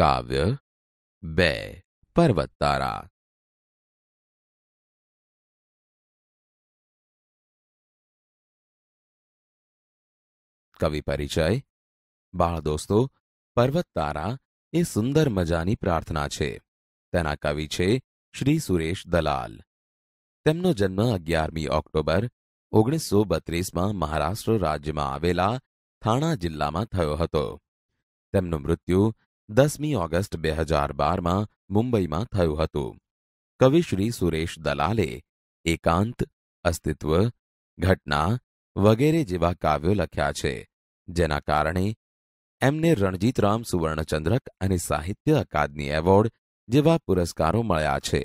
કાવ્ય બે પર્વતતારા કવિ પરિચય બાળ દોસ્તો પર્વતતારા એ સુંદર મજાની પ્રાર્થના છે તેના કવિ છે શ્રી સુરેશ દલાલ તેમનો જન્મ અગિયારમી ઓક્ટોબર ઓગણીસો બત્રીસમાં મહારાષ્ટ્ર રાજ્યમાં આવેલા થાણા જિલ્લામાં થયો હતો તેમનું મૃત્યુ દસમી ઓગસ્ટ બે હજાર બારમાં મુંબઈમાં થયું હતું કવિશ્રી સુરેશ દલાલે એકાંત અસ્તિત્વ ઘટના વગેરે જેવા કાવ્યો લખ્યા છે જેના કારણે એમને રણજીતરામ સુવર્ણચંદ્રક અને સાહિત્ય અકાદમી એવોર્ડ જેવા પુરસ્કારો મળ્યા છે